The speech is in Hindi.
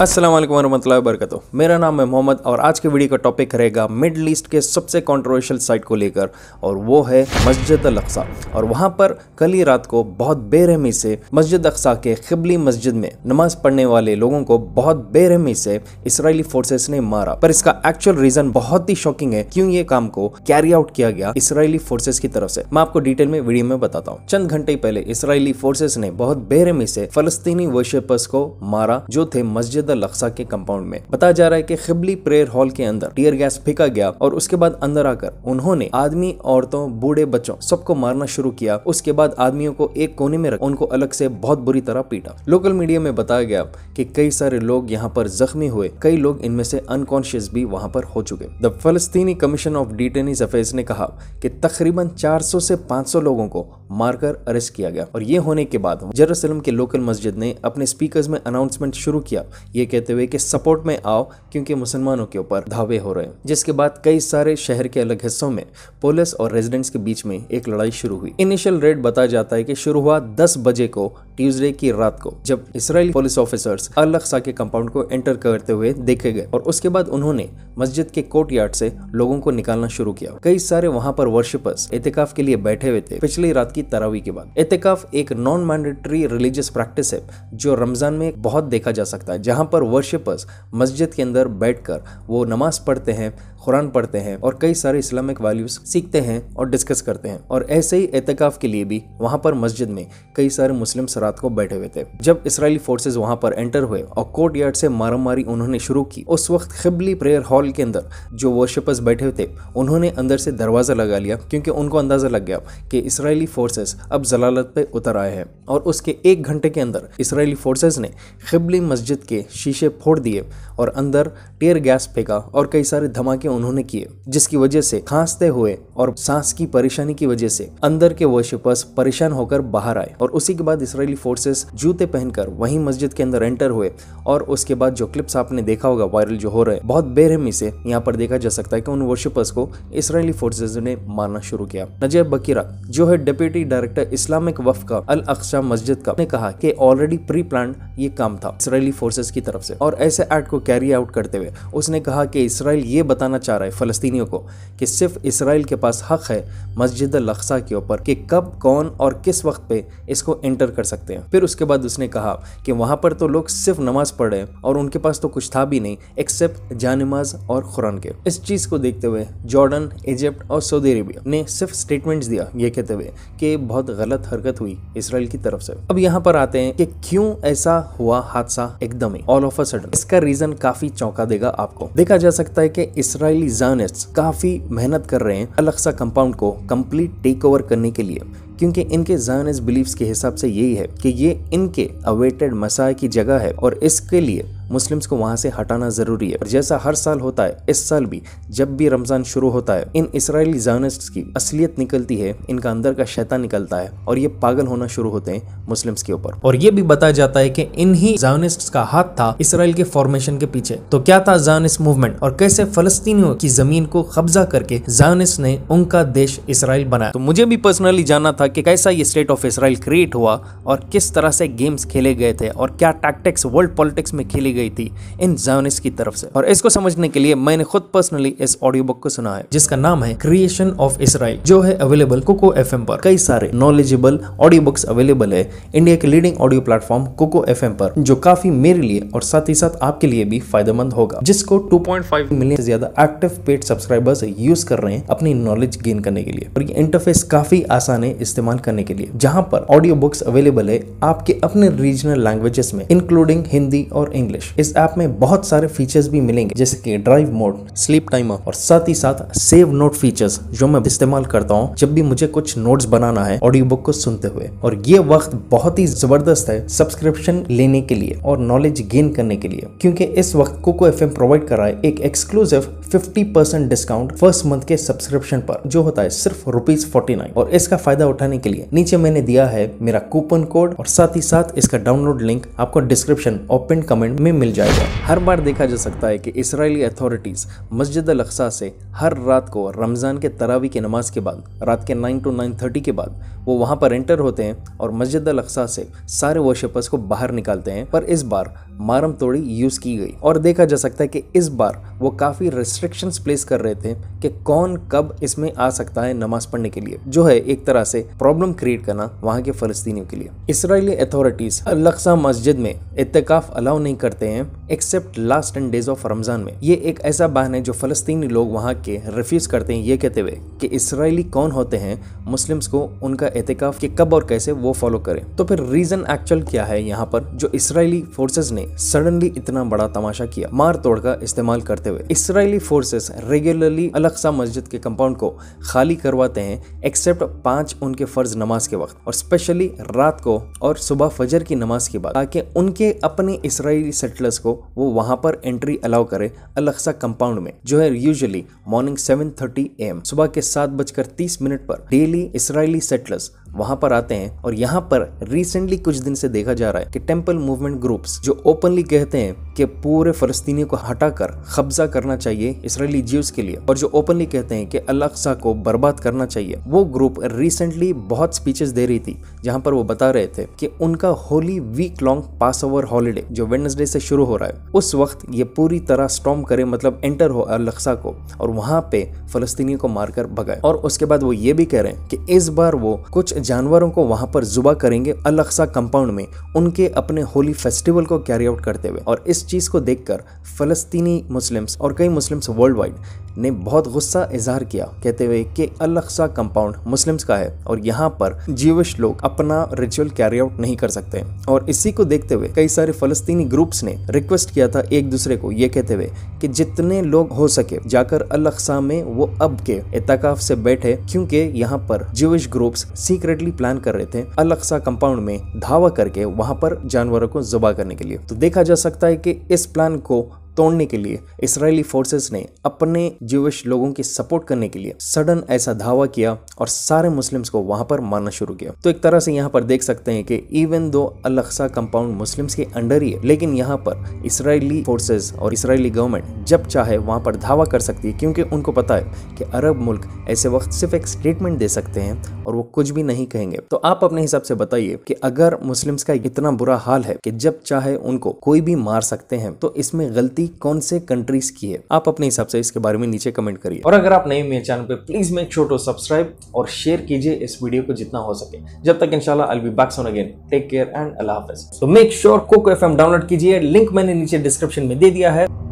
असलम वरहमत वरक मेरा नाम है मोहम्मद और आज के वीडियो का टॉपिक रहेगा मिडल ईस्ट के सबसे कॉन्ट्रोवर्शियल साइट को लेकर और वो है मस्जिद अक्सा और वहाँ पर कल ही रात को बहुत बेरहमी से मस्जिद अक्सा के खिबली मस्जिद में नमाज पढ़ने वाले लोगों को बहुत बेरहमी से इसराइली फोर्सेस ने मारा पर इसका एक्चुअल रीजन बहुत ही शॉकिंग है क्यों ये काम को कैरी आउट किया गया इसराइली फोर्सेज की तरफ से मैं आपको डिटेल में वीडियो में बताता हूँ चंद घंटे पहले इसराइली फोर्सेज ने बहुत बेरहमी से फलस्तीनी वर्शिपर्स को मारा जो थे मस्जिद मस्जिद लक्सा के कंपाउंड में बताया जा रहा है की खिबली प्रेयर हॉल के अंदर टीयर गैस फेंका गया और उसके बाद अंदर आकर उन्होंने आदमी औरतों बूढ़े बच्चों सबको मारना शुरू किया उसके बाद आदमियों को एक कोने में रख उनको अलग से बहुत बुरी तरह पीटा लोकल मीडिया में बताया गया कि कई सारे लोग यहाँ पर जख्मी हुए कई लोग इनमें से अनकॉन्शियस भी वहाँ पर हो चुके द फलस्तीनी कमीशन ऑफ डिटेनिज अफेयर्स ने कहा कि तकरीबन 400 से 500 लोगों को मारकर अरेस्ट किया गया और ये होने के बाद जरूसलम के लोकल मस्जिद ने अपने स्पीकर में अनाउंसमेंट शुरू किया ये कहते हुए कि सपोर्ट में आओ क्योंकि मुसलमानों के ऊपर धावे हो रहे हैं जिसके बाद कई सारे शहर के अलग हिस्सों में पुलिस और रेजिडेंट्स के बीच में एक लड़ाई शुरू हुई इनिशियल रेड बताया जाता है कि शुरू हुआ दस बजे को ट्यूजडे की रात को जब इसराइली पुलिस ऑफिसर्स अल सा के कंपाउंड को एंटर करते हुए देखे गए और उसके बाद उन्होंने मस्जिद के कोर्ट यार्ड से लोगों को निकालना शुरू किया कई सारे वहां पर वर्शिपर्स एहतिकाफ के लिए बैठे हुए थे पिछली रात की तरावी के बाद एहतिकाफ एक नॉन मैंडेटरी रिलीजियस प्रैक्टिस है जो रमजान में बहुत देखा जा सकता है जहां जहाँ पर वर्शिपर्स मस्जिद के अंदर बैठकर वो नमाज पढ़ते हैं कुरान पढ़ते हैं और कई सारे इस्लामिक वैल्यूज़ सीखते हैं और डिस्कस करते हैं और ऐसे ही एहतिकाफ़ के लिए भी वहाँ पर मस्जिद में कई सारे मुस्लिम सरात को बैठे हुए थे जब इसराइली फोर्सेज वहाँ पर एंटर हुए और कोर्ट यार्ड से मारामारी उन्होंने शुरू की उस वक्त खिबली प्रेयर हॉल के अंदर जो वर्शिपर्स बैठे हुए थे उन्होंने अंदर से दरवाज़ा लगा लिया क्योंकि उनको अंदाज़ा लग गया कि इसराइली फोर्सेज अब जलालत पे उतर आए हैं और उसके एक घंटे के अंदर इसराइली फोर्सेज ने खिबली मस्जिद के शीशे फोड़ दिए और अंदर टेयर गैस फेंका और कई सारे धमाके उन्होंने किए जिसकी वजह से खांसते हुए और सांस की परेशानी की वजह से अंदर के वर्शिपर्स परेशान होकर बाहर आए और उसी के बाद इसराइली फोर्सेस जूते पहनकर वहीं मस्जिद के अंदर एंटर हुए और उसके बाद जो क्लिप्स आपने देखा होगा वायरल जो हो रहे बहुत बेरहमी से यहाँ पर देखा जा सकता है कि उन वर्शिपर्स को इसराइली फोर्सेज ने मारना शुरू किया नजर बकीरा जो है डिप्यूटी डायरेक्टर इस्लामिक वफ का अल अक्सा मस्जिद का ने कहा कि ऑलरेडी प्री प्लान ये काम था इसराइली फोर्सेज की की तरफ से और ऐसे एक्ट को कैरी आउट करते हुए उसने कहा कि इसराइल ये बताना चाह रहा है फ़लस्तीनियों को कि सिर्फ इसराइल के पास हक है मस्जिद लखसा के ऊपर कि कब कौन और किस वक्त पे इसको एंटर कर सकते हैं फिर उसके बाद उसने कहा कि वहाँ पर तो लोग सिर्फ नमाज पढ़ रहे हैं और उनके पास तो कुछ था भी नहीं एक्सेप्ट जानमाज और कुरान के इस चीज़ को देखते हुए जॉर्डन इजिप्ट और सऊदी अरेबिया ने सिर्फ स्टेटमेंट दिया ये कहते हुए कि बहुत गलत हरकत हुई इसराइल की तरफ से अब यहाँ पर आते हैं कि क्यों ऐसा हुआ हादसा एकदम ही ऑल ऑफ अ सडन इसका रीजन काफी चौंका देगा आपको देखा जा सकता है कि इसराइली जानस काफी मेहनत कर रहे हैं अलक्सा कंपाउंड को कंप्लीट टेक ओवर करने के लिए क्योंकि इनके जानस बिलीव्स के हिसाब से यही है कि ये इनके अवेटेड मसाह की जगह है और इसके लिए मुस्लिम्स को वहाँ से हटाना जरूरी है और जैसा हर साल होता है इस साल भी जब भी रमजान शुरू होता है इन इसराइली जानस्ट की असलियत निकलती है इनका अंदर का शैतान निकलता है और ये पागल होना शुरू होते हैं मुस्लिम्स के ऊपर और ये भी बताया जाता है कि इन्हीं जायोनिस्ट का हाथ था इसराइल के फॉर्मेशन के पीछे तो क्या था जायोनिस्ट मूवमेंट और कैसे फलस्तीनियों की जमीन को कब्जा करके जायोनिस्ट ने उनका देश इसराइल बनाया तो मुझे भी पर्सनली जानना था कि कैसा ये स्टेट ऑफ इसराइल क्रिएट हुआ और किस तरह से गेम्स खेले गए थे और क्या टैक्टिक्स वर्ल्ड पॉलिटिक्स में खेले गई थी इन जॉनिस की तरफ से और इसको समझने के लिए मैंने खुद पर्सनली इस ऑडियो बुक को सुना है जिसका नाम है क्रिएशन ऑफ इसराइल जो है अवेलेबल कोको एफ पर कई सारे नॉलेजेबल ऑडियो बुक्स अवेलेबल है इंडिया के leading audio platform Kuku F पर जो काफी मेरे लिए और साथ ही साथ आपके लिए भी फायदेमंद होगा जिसको टू मिलियन से ज्यादा एक्टिव पेड सब्सक्राइबर्स यूज कर रहे हैं अपनी नॉलेज गेन करने के लिए और ये इंटरफेस काफी आसान है इस्तेमाल करने के लिए जहाँ पर ऑडियो बुक्स अवेलेबल है आपके अपने रीजनल लैंग्वेजेस में इंक्लूडिंग हिंदी और इंग्लिश फ्लैश इस ऐप में बहुत सारे फीचर्स भी मिलेंगे जैसे कि ड्राइव मोड स्लीप टाइमर और साथ ही साथ सेव नोट फीचर्स जो मैं इस्तेमाल करता हूँ जब भी मुझे कुछ नोट्स बनाना है ऑडियो बुक को सुनते हुए और ये वक्त बहुत ही जबरदस्त है सब्सक्रिप्शन लेने के लिए और नॉलेज गेन करने के लिए क्योंकि इस वक्त कोको एफ प्रोवाइड कर रहा है एक एक्सक्लूसिव 50% डिस्काउंट फर्स्ट मंथ के सब्सक्रिप्शन पर जो होता है सिर्फ रुपीज फोर्टी और इसका फायदा उठाने के लिए नीचे मैंने दिया है मेरा कूपन कोड और साथ ही साथ इसका डाउनलोड लिंक आपको डिस्क्रिप्शन और पिन कमेंट में मिल जाएगा हर बार देखा जा सकता है कि इसराइली अथॉरिटीज़ मस्जिद अल अक्सा से हर रात को रमज़ान के तरावी की नमाज के बाद रात के 9 टू 9:30 के बाद वो वहाँ पर एंटर होते हैं और मस्जिद अल अक्सा से सारे वर्शपर्स को बाहर निकालते हैं पर इस बार मारम तोड़ी यूज़ की गई और देखा जा सकता है कि इस बार वो काफ़ी रेस्ट्रिक्शन प्लेस कर रहे थे कि कौन कब इसमें आ सकता है नमाज पढ़ने के लिए जो है एक तरह से प्रॉब्लम क्रिएट करना वहाँ के फ़लस्तीनियों के लिए इसराइली अथॉरिटीज़ अल अक्सा मस्जिद में इतकाफ़ अलाउ नहीं करते करते हैं except last ten days of Ramzan में ये एक ऐसा बहन है जो फलस्तीनी लोग वहाँ के रिफ्यूज करते हैं ये कहते हुए कि इसराइली कौन होते हैं मुस्लिम्स को उनका एहतिकाफ के कब और कैसे वो फॉलो करें तो फिर रीजन एक्चुअल क्या है यहाँ पर जो इसराइली फोर्सेज ने सडनली इतना बड़ा तमाशा किया मार तोड़ का इस्तेमाल करते हुए इसराइली फोर्सेस रेगुलरली अलक्सा मस्जिद के कंपाउंड को खाली करवाते हैं एक्सेप्ट पांच उनके फर्ज नमाज के वक्त और स्पेशली रात को और सुबह फजर की नमाज के बाद ताकि उनके अपने इसराइली सेटलर्स को वो वहाँ पर एंट्री अलाउ करे अलक्सा कंपाउंड में जो है usually morning seven thirty AM सुबह के सात बजकर तीस मिनट पर डेली इसराइली सेटलर्स वहां पर आते हैं और यहाँ पर रिसेंटली कुछ दिन से देखा जा रहा है कि टेम्पल मूवमेंट ग्रुप्स जो ओपनली कहते हैं कि पूरे फलस्तीनियों को हटाकर कब्जा करना चाहिए इसराइली जीव के लिए और जो ओपनली कहते हैं कि अलक्सा को बर्बाद करना चाहिए वो ग्रुप रिसेंटली बहुत स्पीचेस दे रही थी जहाँ पर वो बता रहे थे कि उनका holy week long pass over holiday जो वेडनेसडे से शुरू हो रहा है उस वक्त ये पूरी तरह स्टॉम करे मतलब एंटर हो अलक्सा को और वहाँ पे फलस्तीनियों को मारकर भगाए और उसके बाद वो ये भी कह रहे हैं कि इस बार वो कुछ जानवरों को वहाँ पर जुबा करेंगे अलक्सा कंपाउंड में उनके अपने होली फेस्टिवल को कैरी आउट करते हुए और इस चीज को देखकर फलस्तीनी मुस्लिम्स और कई मुस्लिम्स वर्ल्ड वाइड ने बहुत गुस्सा इजहार किया कहते हुए कि अलक्सा कंपाउंड मुस्लिम्स का है और यहाँ पर जीविश लोग अपना रिचुअल कैरी आउट नहीं कर सकते और इसी को देखते हुए कई सारे फलस्तीनी ग्रुप्स ने रिक्वेस्ट किया था एक दूसरे को ये कहते हुए कि जितने लोग हो सके जाकर अलक्सा में वो अब के इतकाफ से बैठे क्योंकि यहाँ पर जीविश ग्रुप्स सीक्रेटली प्लान कर रहे थे अलक्सा कंपाउंड में धावा करके वहां पर जानवरों को जुबा करने के लिए तो देखा जा सकता है कि इस प्लान को तोड़ने के लिए इसराइली फोर्सेस ने अपने ज्यूविश लोगों की सपोर्ट करने के लिए सडन ऐसा धावा किया और सारे मुस्लिम्स को वहां पर मारना शुरू किया तो एक तरह से यहाँ पर देख सकते हैं कि even though Al Aqsa compound Muslims के अंडर ही है लेकिन यहाँ पर इसराइली फोर्सेज और इसराइली गवर्नमेंट जब चाहे वहां पर धावा कर सकती है क्योंकि उनको पता है कि अरब मुल्क ऐसे वक्त सिर्फ एक स्टेटमेंट दे सकते हैं और वो कुछ भी नहीं कहेंगे तो आप अपने हिसाब से बताइए कि अगर मुस्लिम्स का इतना बुरा हाल है कि जब चाहे उनको कोई भी मार सकते हैं तो इसमें गलती गलती कौन से कंट्रीज की है आप अपने हिसाब से इसके बारे में नीचे कमेंट करिए और अगर आप नए मेरे चैनल पर please make sure to subscribe और शेयर कीजिए इस वीडियो को जितना हो सके जब तक इनशाला I be back soon again take care and अल्लाह हाफिज तो मेक श्योर कोको एफ डाउनलोड कीजिए लिंक मैंने नीचे डिस्क्रिप्शन में दे दिया है